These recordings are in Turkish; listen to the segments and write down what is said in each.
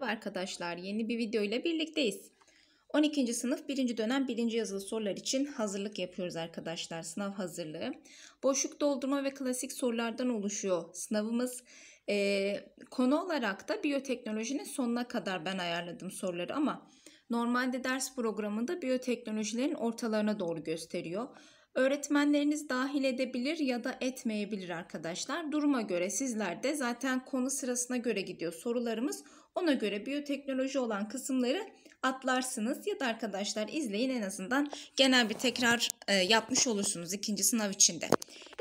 Arkadaşlar yeni bir video ile birlikteyiz. 12. sınıf 1. dönem 1. yazılı sorular için hazırlık yapıyoruz arkadaşlar. Sınav hazırlığı. Boşluk doldurma ve klasik sorulardan oluşuyor sınavımız. Ee, konu olarak da biyoteknolojinin sonuna kadar ben ayarladım soruları ama normalde ders programında biyoteknolojilerin ortalarına doğru gösteriyor. Öğretmenleriniz dahil edebilir ya da etmeyebilir arkadaşlar. Duruma göre sizler de zaten konu sırasına göre gidiyor sorularımız. Ona göre biyoteknoloji olan kısımları atlarsınız ya da arkadaşlar izleyin en azından genel bir tekrar e, yapmış olursunuz ikinci sınav içinde.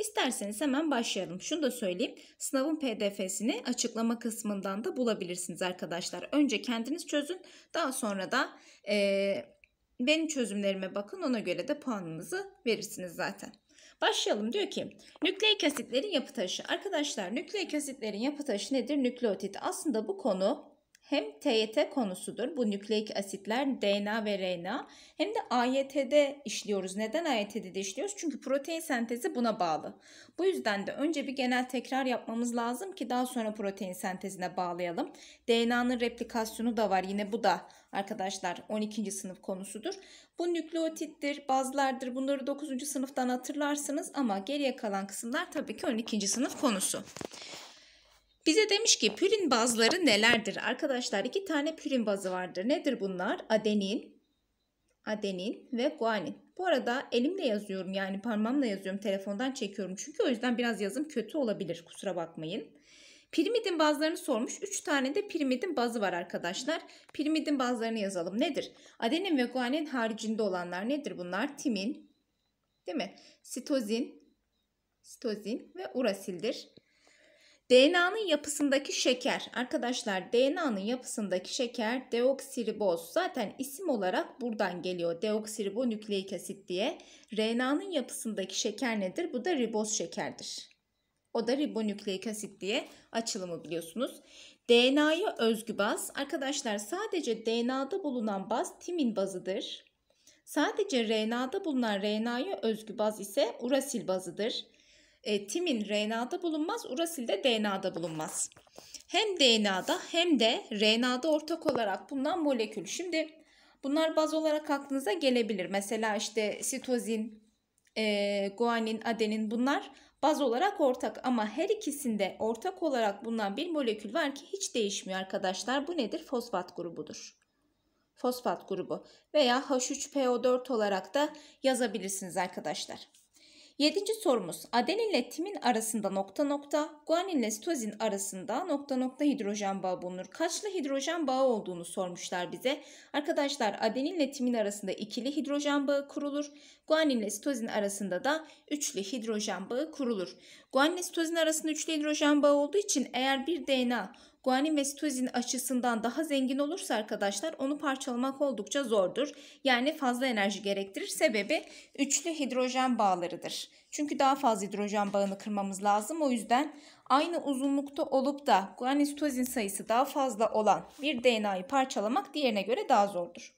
İsterseniz hemen başlayalım. Şunu da söyleyeyim. Sınavın PDF'sini açıklama kısmından da bulabilirsiniz arkadaşlar. Önce kendiniz çözün. Daha sonra da e, benim çözümlerime bakın. Ona göre de puanınızı verirsiniz zaten. Başlayalım diyor ki nükleik asitlerin yapı taşı. Arkadaşlar nükleik asitlerin yapı taşı nedir? Nükleotit. Aslında bu konu hem TYT konusudur. Bu nükleik asitler DNA ve RNA hem de AYT'de işliyoruz. Neden AYT'de de işliyoruz? Çünkü protein sentezi buna bağlı. Bu yüzden de önce bir genel tekrar yapmamız lazım ki daha sonra protein sentezine bağlayalım. DNA'nın replikasyonu da var. Yine bu da arkadaşlar 12. sınıf konusudur. Bu nükleotittir, bazlardır. Bunları 9. sınıftan hatırlarsınız ama geriye kalan kısımlar tabii ki 12. sınıf konusu. Bize demiş ki pürin bazları nelerdir? Arkadaşlar iki tane pürin bazı vardır. Nedir bunlar? Adenin, adenin ve guanin. Bu arada elimle yazıyorum yani parmağımla yazıyorum telefondan çekiyorum. Çünkü o yüzden biraz yazım kötü olabilir kusura bakmayın. Pirimidin bazlarını sormuş. 3 tane de pirimidin bazı var arkadaşlar. Pirimidin bazlarını yazalım. Nedir? Adenin ve guanin haricinde olanlar nedir bunlar? Timin, değil mi? Sitozin, sitozin ve urasildir. DNA'nın yapısındaki şeker. Arkadaşlar DNA'nın yapısındaki şeker deoksiriboz. Zaten isim olarak buradan geliyor. Deoksiribonükleik asit diye. RNA'nın yapısındaki şeker nedir? Bu da riboz şekerdir. O da ribonükleik asit diye açılımı biliyorsunuz. DNA'ya özgü baz. Arkadaşlar sadece DNA'da bulunan baz timin bazıdır. Sadece RNA'da bulunan RNA'ya özgü baz ise urasil bazıdır e, timin RNA'da bulunmaz, urasil de DNA'da bulunmaz. Hem DNA'da hem de RNA'da ortak olarak bulunan molekül. Şimdi bunlar baz olarak aklınıza gelebilir. Mesela işte sitozin, e, guanin, adenin bunlar baz olarak ortak ama her ikisinde ortak olarak bulunan bir molekül var ki hiç değişmiyor arkadaşlar. Bu nedir? Fosfat grubudur. Fosfat grubu veya H3PO4 olarak da yazabilirsiniz arkadaşlar. Yedinci sorumuz adenin ile timin arasında nokta nokta, guanin ile sitozin arasında nokta nokta hidrojen bağı bulunur. Kaçlı hidrojen bağı olduğunu sormuşlar bize. Arkadaşlar adenin ile timin arasında ikili hidrojen bağı kurulur. Guanin ile sitozin arasında da üçlü hidrojen bağı kurulur. Guanin ile sitozin arasında üçlü hidrojen bağı olduğu için eğer bir DNA guanin ve sitozin açısından daha zengin olursa arkadaşlar onu parçalamak oldukça zordur. Yani fazla enerji gerektirir. Sebebi üçlü hidrojen bağlarıdır. Çünkü daha fazla hidrojen bağını kırmamız lazım. O yüzden aynı uzunlukta olup da guanin sitozin sayısı daha fazla olan bir DNA'yı parçalamak diğerine göre daha zordur.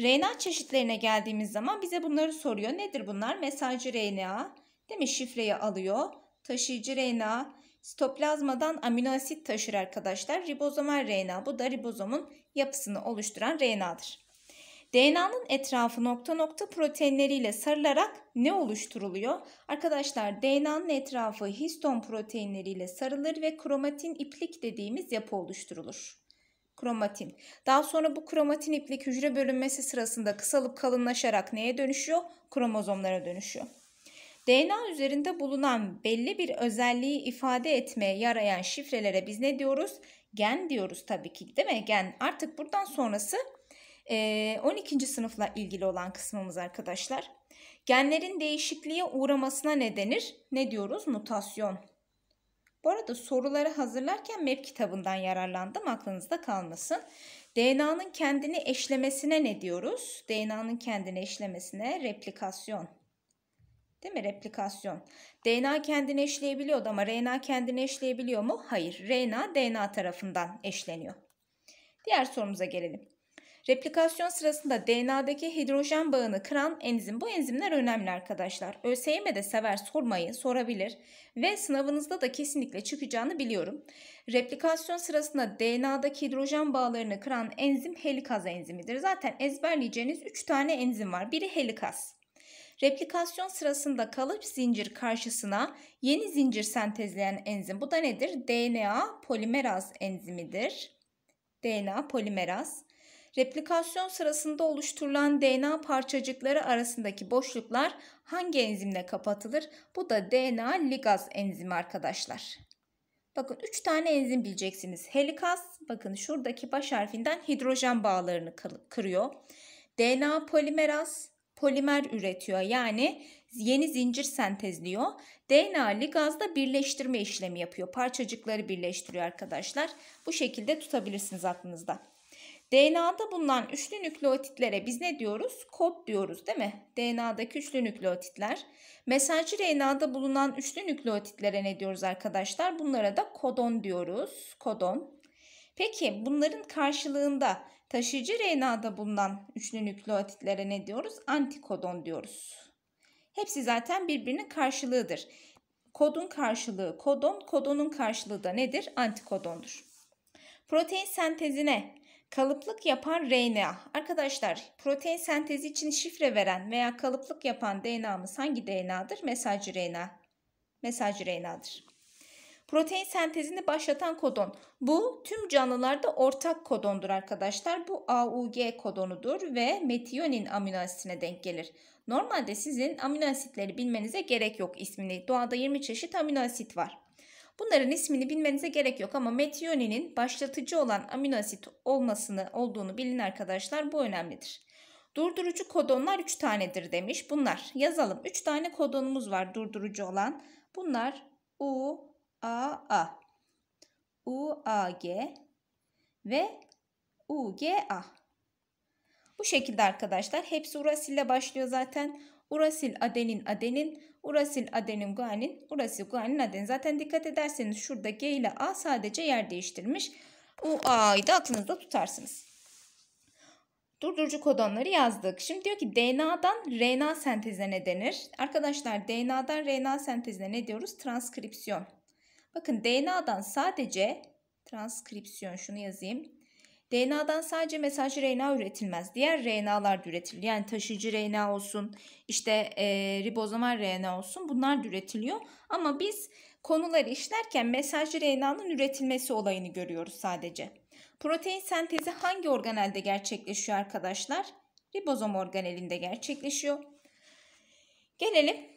RNA çeşitlerine geldiğimiz zaman bize bunları soruyor. Nedir bunlar? Mesajcı RNA, değil mi? Şifreyi alıyor. Taşıyıcı RNA, Sitoplazmadan amino asit taşır arkadaşlar. Ribozomal RNA bu da ribozomun yapısını oluşturan RNA'dır. DNA'nın etrafı nokta nokta proteinleriyle sarılarak ne oluşturuluyor? Arkadaşlar DNA'nın etrafı histon proteinleriyle sarılır ve kromatin iplik dediğimiz yapı oluşturulur. Kromatin. Daha sonra bu kromatin iplik hücre bölünmesi sırasında kısalıp kalınlaşarak neye dönüşüyor? Kromozomlara dönüşüyor. DNA üzerinde bulunan belli bir özelliği ifade etmeye yarayan şifrelere biz ne diyoruz? Gen diyoruz tabii ki değil mi? Gen artık buradan sonrası 12. sınıfla ilgili olan kısmımız arkadaşlar. Genlerin değişikliğe uğramasına ne denir? Ne diyoruz? Mutasyon. Bu arada soruları hazırlarken MEP kitabından yararlandım aklınızda kalmasın. DNA'nın kendini eşlemesine ne diyoruz? DNA'nın kendini eşlemesine replikasyon Değil mi? Replikasyon. DNA kendini eşleyebiliyordu ama RNA kendini eşleyebiliyor mu? Hayır. RNA DNA tarafından eşleniyor. Diğer sorumuza gelelim. Replikasyon sırasında DNA'daki hidrojen bağını kıran enzim. Bu enzimler önemli arkadaşlar. ÖSYM de sever sormayı sorabilir ve sınavınızda da kesinlikle çıkacağını biliyorum. Replikasyon sırasında DNA'daki hidrojen bağlarını kıran enzim helikaz enzimidir. Zaten ezberleyeceğiniz 3 tane enzim var. Biri helikaz. Replikasyon sırasında kalıp zincir karşısına yeni zincir sentezleyen enzim. Bu da nedir? DNA polimeraz enzimidir. DNA polimeraz. Replikasyon sırasında oluşturulan DNA parçacıkları arasındaki boşluklar hangi enzimle kapatılır? Bu da DNA ligaz enzimi arkadaşlar. Bakın 3 tane enzim bileceksiniz. Helikaz bakın şuradaki baş harfinden hidrojen bağlarını kırıyor. DNA polimeraz polimer üretiyor. Yani yeni zincir sentezliyor. DNA ligazda birleştirme işlemi yapıyor. Parçacıkları birleştiriyor arkadaşlar. Bu şekilde tutabilirsiniz aklınızda. DNA'da bulunan üçlü nükleotitlere biz ne diyoruz? Kod diyoruz değil mi? DNA'daki üçlü nükleotitler. Mesajcı DNA'da bulunan üçlü nükleotitlere ne diyoruz arkadaşlar? Bunlara da kodon diyoruz. Kodon. Peki bunların karşılığında Taşıyıcı RNA'da bulunan üçlü nükleotitlere ne diyoruz? Antikodon diyoruz. Hepsi zaten birbirinin karşılığıdır. Kodun karşılığı kodon, kodonun karşılığı da nedir? Antikodondur. Protein sentezine kalıplık yapan RNA. Arkadaşlar protein sentezi için şifre veren veya kalıplık yapan DNA'mız hangi DNA'dır? Mesajcı RNA. Mesajcı RNA'dır. Protein sentezini başlatan kodon. Bu tüm canlılarda ortak kodondur arkadaşlar. Bu AUG kodonudur ve metiyonin amino asidine denk gelir. Normalde sizin amino asitleri bilmenize gerek yok ismini. Doğada 20 çeşit amino asit var. Bunların ismini bilmenize gerek yok ama metiyoninin başlatıcı olan amino asit olmasını olduğunu bilin arkadaşlar. Bu önemlidir. Durdurucu kodonlar 3 tanedir demiş. Bunlar yazalım. 3 tane kodonumuz var durdurucu olan. Bunlar U, A, U, A, G ve U, G, A. Bu şekilde arkadaşlar. Hepsi urasil ile başlıyor zaten. Urasil, adenin, adenin, urasil, adenin, guanin, urasil, guanin, adenin. Zaten dikkat ederseniz şurada G ile A sadece yer değiştirmiş. U, UA'yı da aklınızda tutarsınız. Durdurucu kodonları yazdık. Şimdi diyor ki DNA'dan RNA sentezine denir. Arkadaşlar DNA'dan RNA sentezine ne diyoruz? Transkripsiyon. Bakın DNA'dan sadece transkripsiyon şunu yazayım. DNA'dan sadece mesajcı RNA üretilmez. Diğer RNA'lar da üretilir. Yani taşıyıcı RNA olsun, işte e, ribozomal RNA olsun bunlar da üretiliyor. Ama biz konuları işlerken mesajcı RNA'nın üretilmesi olayını görüyoruz sadece. Protein sentezi hangi organelde gerçekleşiyor arkadaşlar? Ribozom organelinde gerçekleşiyor. Gelelim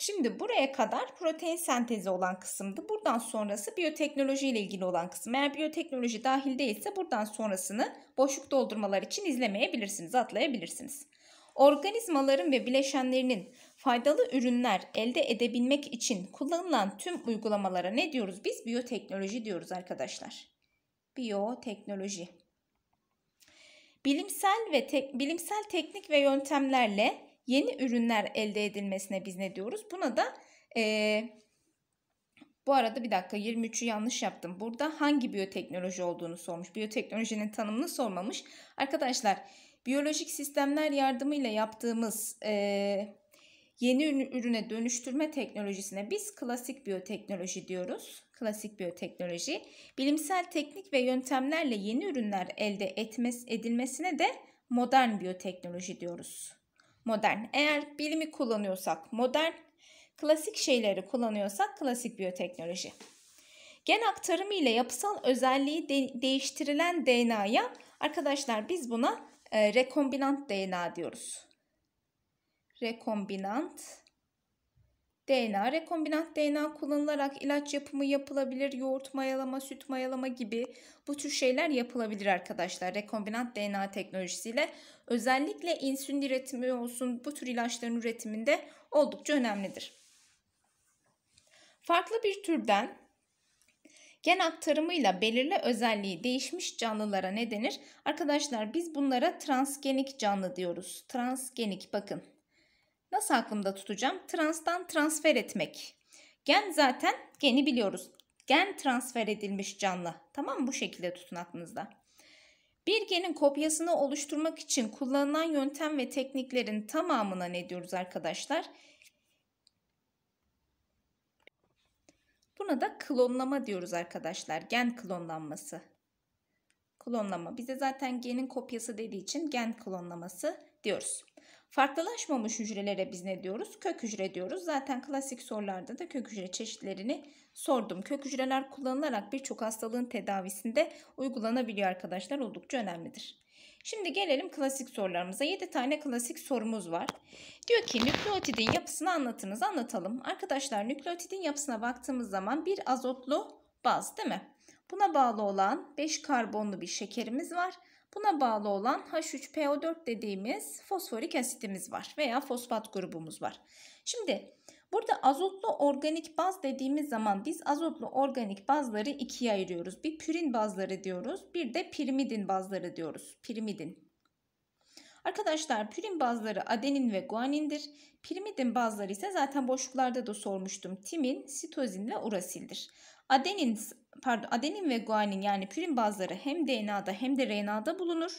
Şimdi buraya kadar protein sentezi olan kısımdı. Buradan sonrası biyoteknoloji ile ilgili olan kısım. Eğer biyoteknoloji dahil değilse buradan sonrasını boşluk doldurmalar için izlemeyebilirsiniz, atlayabilirsiniz. Organizmaların ve bileşenlerinin faydalı ürünler elde edebilmek için kullanılan tüm uygulamalara ne diyoruz? Biz biyoteknoloji diyoruz arkadaşlar. Biyoteknoloji. Bilimsel ve te bilimsel teknik ve yöntemlerle yeni ürünler elde edilmesine biz ne diyoruz? Buna da e, bu arada bir dakika 23'ü yanlış yaptım. Burada hangi biyoteknoloji olduğunu sormuş. Biyoteknolojinin tanımını sormamış. Arkadaşlar biyolojik sistemler yardımıyla yaptığımız e, yeni ürüne dönüştürme teknolojisine biz klasik biyoteknoloji diyoruz. Klasik biyoteknoloji. Bilimsel teknik ve yöntemlerle yeni ürünler elde etmes edilmesine de modern biyoteknoloji diyoruz modern. Eğer bilimi kullanıyorsak modern, klasik şeyleri kullanıyorsak klasik biyoteknoloji. Gen aktarımı ile yapısal özelliği de değiştirilen DNA'ya arkadaşlar biz buna e, rekombinant DNA diyoruz. Rekombinant DNA. Rekombinant DNA kullanılarak ilaç yapımı yapılabilir, yoğurt mayalama, süt mayalama gibi bu tür şeyler yapılabilir arkadaşlar. Rekombinant DNA teknolojisiyle özellikle insülin üretimi olsun bu tür ilaçların üretiminde oldukça önemlidir. Farklı bir türden gen aktarımıyla belirli özelliği değişmiş canlılara ne denir? Arkadaşlar biz bunlara transgenik canlı diyoruz. Transgenik bakın Nasıl aklımda tutacağım? Transdan transfer etmek. Gen zaten geni biliyoruz. Gen transfer edilmiş canlı. Tamam mı? Bu şekilde tutun aklınızda. Bir genin kopyasını oluşturmak için kullanılan yöntem ve tekniklerin tamamına ne diyoruz arkadaşlar? Buna da klonlama diyoruz arkadaşlar. Gen klonlanması. Klonlama. Bize zaten genin kopyası dediği için gen klonlaması diyoruz. Farklılaşmamış hücrelere biz ne diyoruz? Kök hücre diyoruz. Zaten klasik sorularda da kök hücre çeşitlerini sordum. Kök hücreler kullanılarak birçok hastalığın tedavisinde uygulanabiliyor arkadaşlar. Oldukça önemlidir. Şimdi gelelim klasik sorularımıza. 7 tane klasik sorumuz var. Diyor ki nükleotidin yapısını anlatınız. Anlatalım. Arkadaşlar nükleotidin yapısına baktığımız zaman bir azotlu baz değil mi? Buna bağlı olan 5 karbonlu bir şekerimiz var. Buna bağlı olan H3PO4 dediğimiz fosforik asitimiz var veya fosfat grubumuz var. Şimdi burada azotlu organik baz dediğimiz zaman biz azotlu organik bazları ikiye ayırıyoruz. Bir pürin bazları diyoruz bir de pirimidin bazları diyoruz. Pirimidin. Arkadaşlar pürin bazları adenin ve guanindir. Pirimidin bazları ise zaten boşluklarda da sormuştum. Timin, sitozin ve urasildir. Adenin, pardon, adenin ve guanin yani pürin bazları hem DNA'da hem de RNA'da bulunur.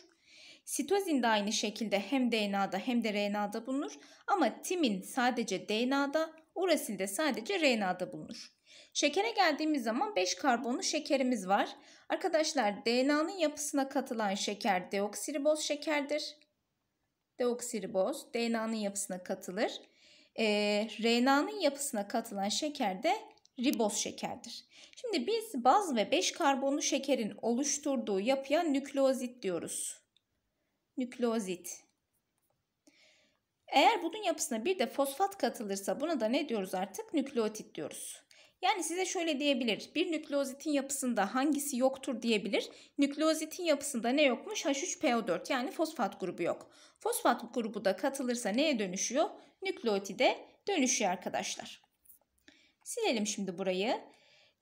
Sitozin de aynı şekilde hem DNA'da hem de RNA'da bulunur ama timin sadece DNA'da, urasil de sadece RNA'da bulunur. Şekere geldiğimiz zaman 5 karbonlu şekerimiz var. Arkadaşlar DNA'nın yapısına katılan şeker deoksiriboz şekerdir. Deoksiriboz DNA'nın yapısına katılır. Ee, RNA'nın yapısına katılan şeker de riboz şekerdir. Şimdi biz baz ve 5 karbonlu şekerin oluşturduğu yapıya nükleozit diyoruz. Nükleozit. Eğer bunun yapısına bir de fosfat katılırsa buna da ne diyoruz artık? Nükleotit diyoruz. Yani size şöyle diyebilir. Bir nükleozitin yapısında hangisi yoktur diyebilir. Nükleozitin yapısında ne yokmuş? H3PO4 yani fosfat grubu yok. Fosfat grubu da katılırsa neye dönüşüyor? Nükleotide dönüşüyor arkadaşlar. Silelim şimdi burayı.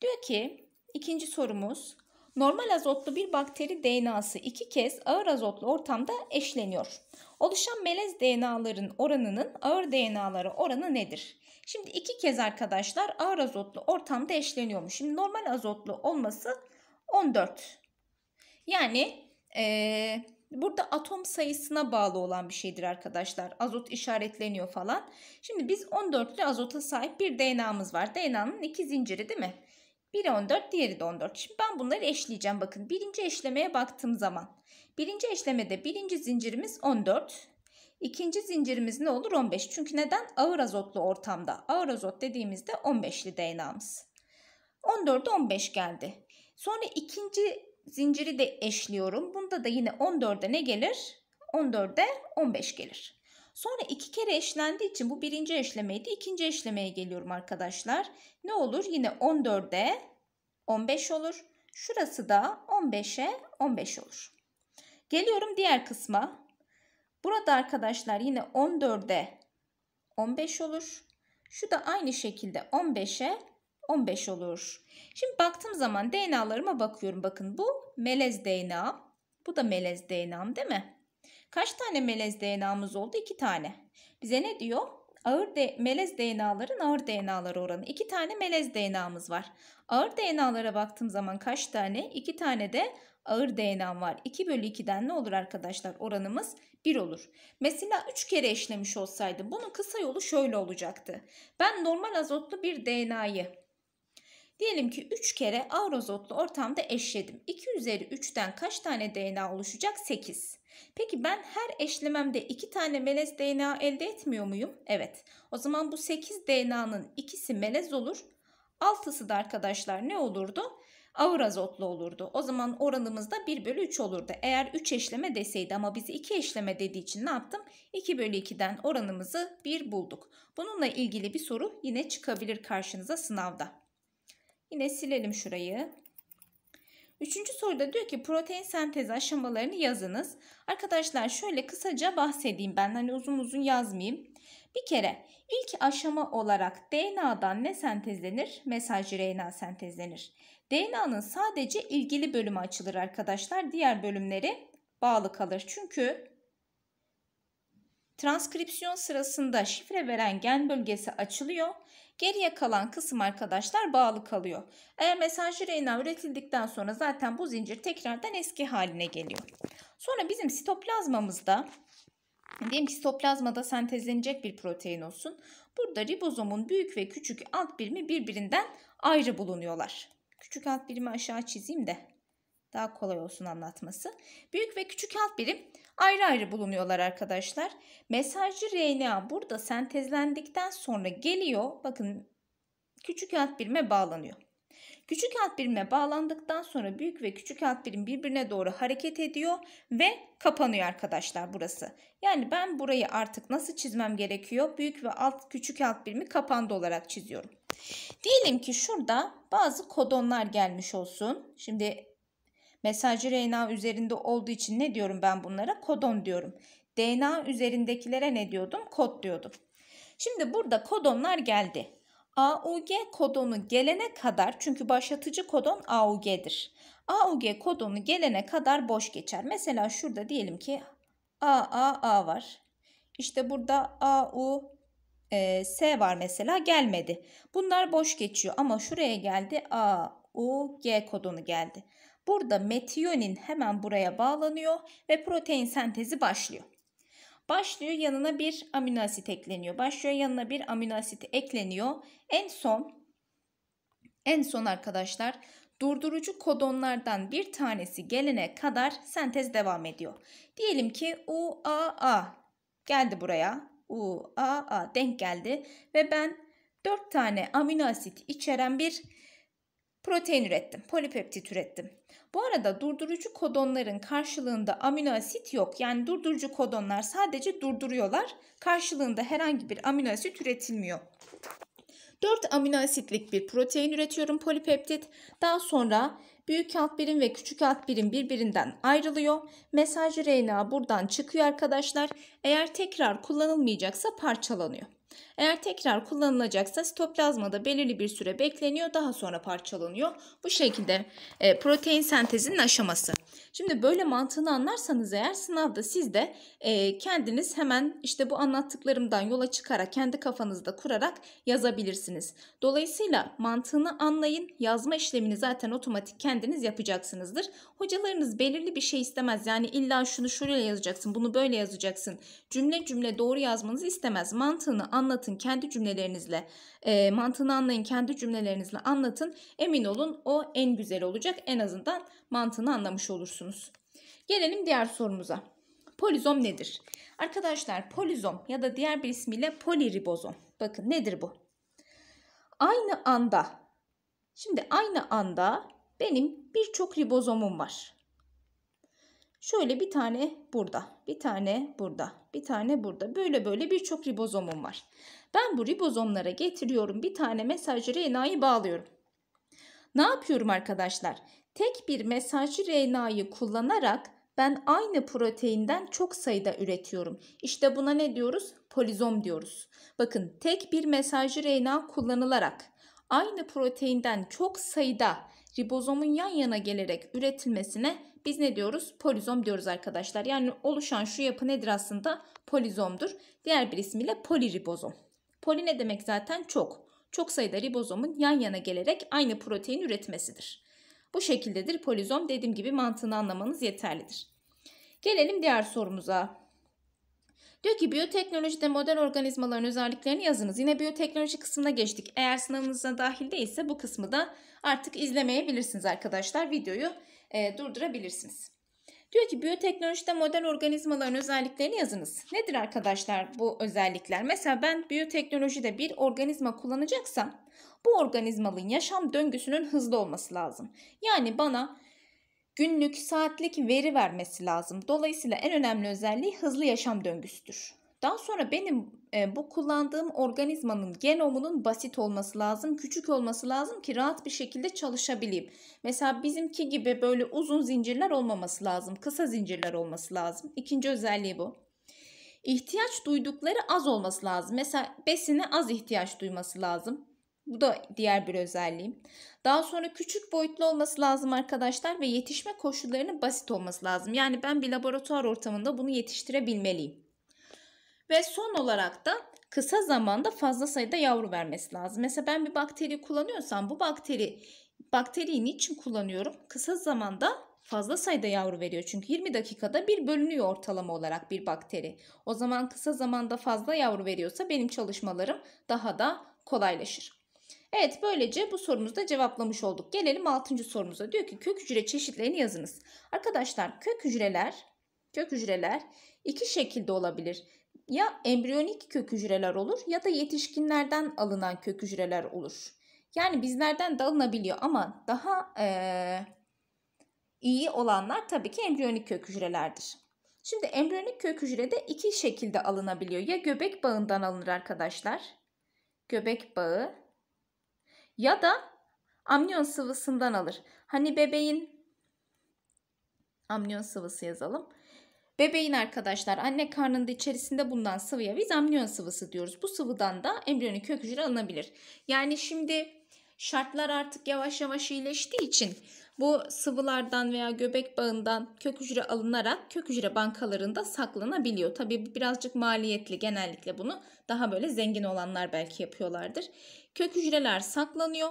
Diyor ki ikinci sorumuz normal azotlu bir bakteri DNA'sı iki kez ağır azotlu ortamda eşleniyor. Oluşan melez DNA'ların oranının ağır DNA'lara oranı nedir? Şimdi iki kez arkadaşlar ağır azotlu ortamda eşleniyormuş. Şimdi normal azotlu olması 14. Yani ee, Burada atom sayısına bağlı olan bir şeydir arkadaşlar. Azot işaretleniyor falan. Şimdi biz 14'lü azota sahip bir DNA'mız var. DNA'nın iki zinciri değil mi? Biri 14, diğeri de 14. Şimdi ben bunları eşleyeceğim. Bakın birinci eşlemeye baktığım zaman. Birinci eşlemede birinci zincirimiz 14. İkinci zincirimiz ne olur? 15. Çünkü neden? Ağır azotlu ortamda. Ağır azot dediğimizde 15'li DNA'mız. 14'e 15 geldi. Sonra ikinci Zinciri de eşliyorum. Bunda da yine 14'e ne gelir? 14'e 15 gelir. Sonra iki kere eşlendiği için bu birinci eşlemeydi. ikinci eşlemeye geliyorum arkadaşlar. Ne olur? Yine 14'e 15 olur. Şurası da 15'e 15 olur. Geliyorum diğer kısma. Burada arkadaşlar yine 14'e 15 olur. Şu da aynı şekilde 15'e 15 olur. Şimdi baktığım zaman DNA'larıma bakıyorum. Bakın bu melez DNA. Bu da melez DNA'm değil mi? Kaç tane melez DNA'mız oldu? 2 tane. Bize ne diyor? Ağır de, melez DNA'ların ağır DNA'ları oranı. 2 tane melez DNA'mız var. Ağır DNA'lara baktığım zaman kaç tane? 2 tane de ağır DNA'm var. 2 bölü 2'den ne olur arkadaşlar? Oranımız 1 olur. Mesela 3 kere eşlemiş olsaydım bunun kısa yolu şöyle olacaktı. Ben normal azotlu bir DNA'yı Diyelim ki 3 kere avrozotlu ortamda eşledim. 2 üzeri 3'ten kaç tane DNA oluşacak? 8. Peki ben her eşlememde 2 tane melez DNA elde etmiyor muyum? Evet. O zaman bu 8 DNA'nın ikisi melez olur. 6'sı da arkadaşlar ne olurdu? Avrazotlu olurdu. O zaman oranımız da 1 bölü 3 olurdu. Eğer 3 eşleme deseydi ama bizi 2 eşleme dediği için ne yaptım? 2 bölü 2'den oranımızı 1 bulduk. Bununla ilgili bir soru yine çıkabilir karşınıza sınavda. Yine silelim şurayı. Üçüncü soruda diyor ki protein sentezi aşamalarını yazınız. Arkadaşlar şöyle kısaca bahsedeyim ben hani uzun uzun yazmayayım. Bir kere ilk aşama olarak DNA'dan ne sentezlenir? Mesajcı RNA sentezlenir. DNA'nın sadece ilgili bölümü açılır arkadaşlar. Diğer bölümleri bağlı kalır. Çünkü transkripsiyon sırasında şifre veren gen bölgesi açılıyor Geriye kalan kısım arkadaşlar bağlı kalıyor. Eğer mesaj RNA üretildikten sonra zaten bu zincir tekrardan eski haline geliyor. Sonra bizim sitoplazmamızda diyelim ki sitoplazmada sentezlenecek bir protein olsun. Burada ribozomun büyük ve küçük alt birimi birbirinden ayrı bulunuyorlar. Küçük alt birimi aşağı çizeyim de daha kolay olsun anlatması. Büyük ve küçük alt birim ayrı ayrı bulunuyorlar arkadaşlar. Mesajcı RNA burada sentezlendikten sonra geliyor. Bakın küçük alt birime bağlanıyor. Küçük alt birime bağlandıktan sonra büyük ve küçük alt birim birbirine doğru hareket ediyor ve kapanıyor arkadaşlar burası. Yani ben burayı artık nasıl çizmem gerekiyor? Büyük ve alt küçük alt birimi kapandı olarak çiziyorum. Diyelim ki şurada bazı kodonlar gelmiş olsun. Şimdi Mesajcı RNA üzerinde olduğu için ne diyorum ben bunlara? Kodon diyorum. DNA üzerindekilere ne diyordum? Kod diyordum. Şimdi burada kodonlar geldi. AUG kodonu gelene kadar çünkü başlatıcı kodon AUG'dir. AUG kodonu gelene kadar boş geçer. Mesela şurada diyelim ki AAA var. İşte burada AU e, var mesela gelmedi. Bunlar boş geçiyor ama şuraya geldi AUG kodonu geldi. Burada metiyonin hemen buraya bağlanıyor ve protein sentezi başlıyor. Başlıyor yanına bir amino asit ekleniyor. Başlıyor yanına bir amino asit ekleniyor. En son en son arkadaşlar durdurucu kodonlardan bir tanesi gelene kadar sentez devam ediyor. Diyelim ki UAA geldi buraya. UAA denk geldi ve ben 4 tane amino asit içeren bir protein ürettim, polipeptit ürettim. Bu arada durdurucu kodonların karşılığında amino asit yok. Yani durdurucu kodonlar sadece durduruyorlar. Karşılığında herhangi bir amino asit üretilmiyor. 4 amino asitlik bir protein üretiyorum polipeptit. Daha sonra büyük alt birim ve küçük alt birim birbirinden ayrılıyor. Mesaj RNA buradan çıkıyor arkadaşlar. Eğer tekrar kullanılmayacaksa parçalanıyor. Eğer tekrar kullanılacaksa sitoplazmada belirli bir süre bekleniyor daha sonra parçalanıyor. Bu şekilde e, protein sentezinin aşaması. Şimdi böyle mantığını anlarsanız eğer sınavda siz de e, kendiniz hemen işte bu anlattıklarımdan yola çıkarak kendi kafanızda kurarak yazabilirsiniz. Dolayısıyla mantığını anlayın yazma işlemini zaten otomatik kendiniz yapacaksınızdır. Hocalarınız belirli bir şey istemez yani illa şunu şuraya yazacaksın bunu böyle yazacaksın cümle cümle doğru yazmanızı istemez mantığını anlatın kendi cümlelerinizle e, mantığını anlayın kendi cümlelerinizle anlatın emin olun o en güzel olacak en azından mantığını anlamış olursunuz. Gelelim diğer sorumuza. Polizom nedir? Arkadaşlar polizom ya da diğer bir ismiyle poliribozom. Bakın nedir bu? Aynı anda, şimdi aynı anda benim birçok ribozomum var. Şöyle bir tane burada, bir tane burada, bir tane burada. Böyle böyle birçok ribozomum var. Ben bu ribozomlara getiriyorum. Bir tane mesaj RNA'yı bağlıyorum. Ne yapıyorum arkadaşlar? Tek bir mesaj RNA'yı kullanarak ben aynı proteinden çok sayıda üretiyorum. İşte buna ne diyoruz? Polizom diyoruz. Bakın tek bir mesajcı RNA kullanılarak aynı proteinden çok sayıda ribozomun yan yana gelerek üretilmesine biz ne diyoruz? Polizom diyoruz arkadaşlar. Yani oluşan şu yapı nedir aslında? Polizomdur. Diğer bir ismiyle poliribozom. Poli ne demek zaten? Çok. Çok sayıda ribozomun yan yana gelerek aynı protein üretmesidir. Bu şekildedir polizom. Dediğim gibi mantığını anlamanız yeterlidir. Gelelim diğer sorumuza. Diyor ki biyoteknolojide modern organizmaların özelliklerini yazınız. Yine biyoteknoloji kısmına geçtik. Eğer sınavınıza dahil değilse bu kısmı da artık izlemeyebilirsiniz arkadaşlar videoyu e, durdurabilirsiniz. Diyor ki biyoteknolojide modern organizmaların özelliklerini yazınız. Nedir arkadaşlar bu özellikler? Mesela ben biyoteknolojide bir organizma kullanacaksam bu organizmalın yaşam döngüsünün hızlı olması lazım. Yani bana günlük, saatlik veri vermesi lazım. Dolayısıyla en önemli özelliği hızlı yaşam döngüsüdür. Daha sonra benim bu kullandığım organizmanın genomunun basit olması lazım, küçük olması lazım ki rahat bir şekilde çalışabileyim. Mesela bizimki gibi böyle uzun zincirler olmaması lazım, kısa zincirler olması lazım. İkinci özelliği bu. İhtiyaç duydukları az olması lazım. Mesela besine az ihtiyaç duyması lazım. Bu da diğer bir özelliğim. Daha sonra küçük boyutlu olması lazım arkadaşlar ve yetişme koşullarının basit olması lazım. Yani ben bir laboratuvar ortamında bunu yetiştirebilmeliyim. Ve son olarak da kısa zamanda fazla sayıda yavru vermesi lazım. Mesela ben bir bakteri kullanıyorsam bu bakteri bakteriyi niçin kullanıyorum? Kısa zamanda fazla sayıda yavru veriyor. Çünkü 20 dakikada bir bölünüyor ortalama olarak bir bakteri. O zaman kısa zamanda fazla yavru veriyorsa benim çalışmalarım daha da kolaylaşır. Evet böylece bu sorumuzu da cevaplamış olduk. Gelelim 6. sorumuza. Diyor ki kök hücre çeşitlerini yazınız. Arkadaşlar kök hücreler kök hücreler iki şekilde olabilir ya embriyonik kök hücreler olur ya da yetişkinlerden alınan kök hücreler olur. Yani bizlerden de alınabiliyor ama daha e, iyi olanlar tabii ki embriyonik kök hücrelerdir. Şimdi embriyonik kök hücre de iki şekilde alınabiliyor. Ya göbek bağından alınır arkadaşlar. Göbek bağı ya da amniyon sıvısından alır. Hani bebeğin amniyon sıvısı yazalım. Bebeğin arkadaşlar anne karnında içerisinde bulunan sıvıya biz amniyon sıvısı diyoruz. Bu sıvıdan da embriyonik kök hücre alınabilir. Yani şimdi şartlar artık yavaş yavaş iyileştiği için bu sıvılardan veya göbek bağından kök hücre alınarak kök hücre bankalarında saklanabiliyor. Tabi birazcık maliyetli genellikle bunu daha böyle zengin olanlar belki yapıyorlardır. Kök hücreler saklanıyor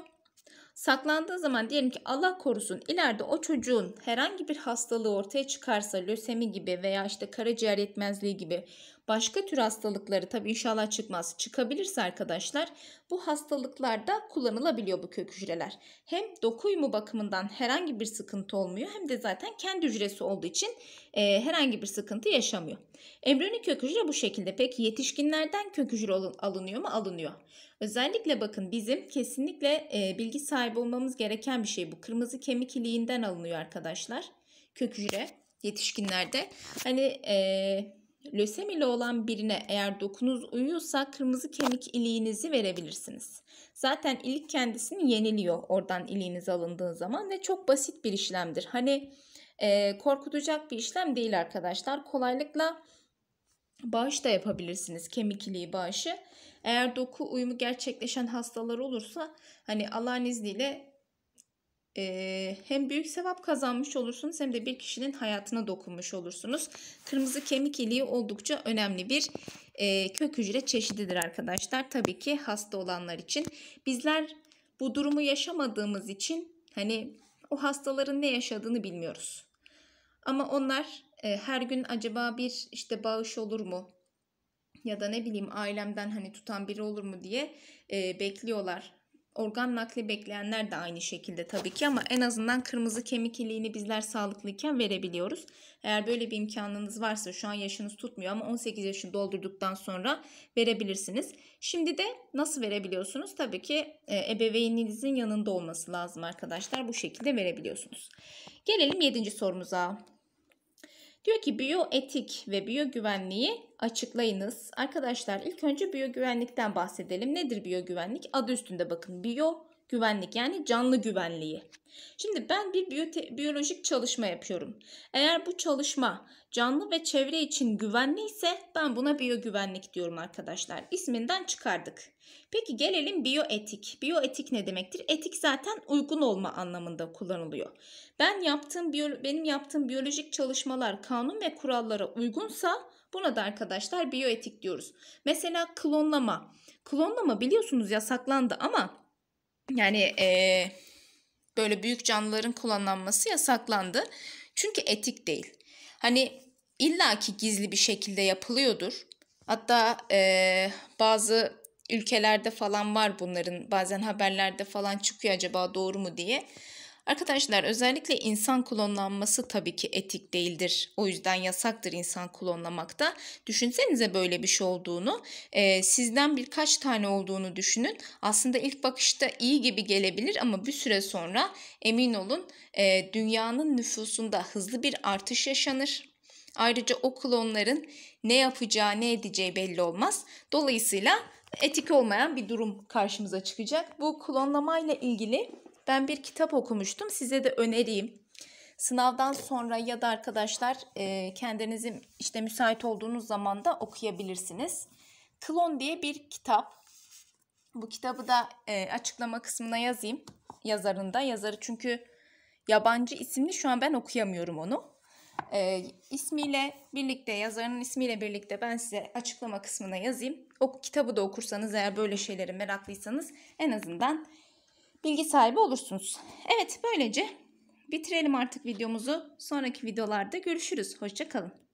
saklandığı zaman diyelim ki Allah korusun ileride o çocuğun herhangi bir hastalığı ortaya çıkarsa lösemi gibi veya işte karaciğer yetmezliği gibi başka tür hastalıkları tabii inşallah çıkmaz çıkabilirse arkadaşlar bu hastalıklarda kullanılabiliyor bu kök hücreler. Hem doku uyumu bakımından herhangi bir sıkıntı olmuyor hem de zaten kendi hücresi olduğu için e, herhangi bir sıkıntı yaşamıyor. Embriyonik kök hücre bu şekilde. Peki yetişkinlerden kök hücre alınıyor mu? Alınıyor. Özellikle bakın bizim kesinlikle e, bilgi sahibi olmamız gereken bir şey bu. Kırmızı kemik iliğinden alınıyor arkadaşlar. Kök hücre yetişkinlerde. Hani e, lösemili olan birine eğer dokunuz uyuyorsa kırmızı kemik iliğinizi verebilirsiniz. Zaten ilik kendisini yeniliyor oradan iliğiniz alındığı zaman ve çok basit bir işlemdir. Hani e, korkutacak bir işlem değil arkadaşlar. Kolaylıkla Bağış da yapabilirsiniz kemik iliği bağışı. Eğer doku uyumu gerçekleşen hastalar olursa hani Allah'ın izniyle e, hem büyük sevap kazanmış olursunuz hem de bir kişinin hayatına dokunmuş olursunuz. Kırmızı kemik iliği oldukça önemli bir e, kök hücre çeşididir arkadaşlar. Tabii ki hasta olanlar için. Bizler bu durumu yaşamadığımız için hani o hastaların ne yaşadığını bilmiyoruz. Ama onlar e, her gün acaba bir işte bağış olur mu? Ya da ne bileyim ailemden hani tutan biri olur mu diye e, bekliyorlar. Organ nakli bekleyenler de aynı şekilde tabii ki ama en azından kırmızı kemik iliğini bizler sağlıklıyken verebiliyoruz. Eğer böyle bir imkanınız varsa şu an yaşınız tutmuyor ama 18 yaşı doldurduktan sonra verebilirsiniz. Şimdi de nasıl verebiliyorsunuz? Tabii ki e, ebeveyninizin yanında olması lazım arkadaşlar. Bu şekilde verebiliyorsunuz. Gelelim 7. sorumuza. Diyor ki biyoetik ve biyogüvenliği açıklayınız. Arkadaşlar ilk önce biyogüvenlikten bahsedelim. Nedir biyogüvenlik? Adı üstünde bakın. Biyo güvenlik yani canlı güvenliği. Şimdi ben bir biyote, biyolojik çalışma yapıyorum. Eğer bu çalışma canlı ve çevre için güvenli ise ben buna biyogüvenlik diyorum arkadaşlar. İsminden çıkardık. Peki gelelim biyoetik. Biyoetik ne demektir? Etik zaten uygun olma anlamında kullanılıyor. Ben yaptığım benim yaptığım biyolojik çalışmalar kanun ve kurallara uygunsa Buna da arkadaşlar biyoetik diyoruz. Mesela klonlama. Klonlama biliyorsunuz yasaklandı ama yani e, böyle büyük canlıların kullanılması yasaklandı. Çünkü etik değil. Hani illaki gizli bir şekilde yapılıyordur. Hatta e, bazı ülkelerde falan var bunların bazen haberlerde falan çıkıyor acaba doğru mu diye. Arkadaşlar özellikle insan klonlanması tabii ki etik değildir. O yüzden yasaktır insan klonlamakta. Düşünsenize böyle bir şey olduğunu. E, sizden birkaç tane olduğunu düşünün. Aslında ilk bakışta iyi gibi gelebilir ama bir süre sonra emin olun e, dünyanın nüfusunda hızlı bir artış yaşanır. Ayrıca o klonların ne yapacağı ne edeceği belli olmaz. Dolayısıyla etik olmayan bir durum karşımıza çıkacak. Bu klonlamayla ilgili ben bir kitap okumuştum. Size de önereyim. Sınavdan sonra ya da arkadaşlar e, kendinizin işte müsait olduğunuz zaman da okuyabilirsiniz. Klon diye bir kitap. Bu kitabı da e, açıklama kısmına yazayım yazarında. Yazarı çünkü yabancı isimli şu an ben okuyamıyorum onu. E, ismiyle birlikte yazarının ismiyle birlikte ben size açıklama kısmına yazayım. O kitabı da okursanız eğer böyle şeyleri meraklıysanız en azından bilgi sahibi olursunuz. Evet böylece bitirelim artık videomuzu. Sonraki videolarda görüşürüz. Hoşçakalın.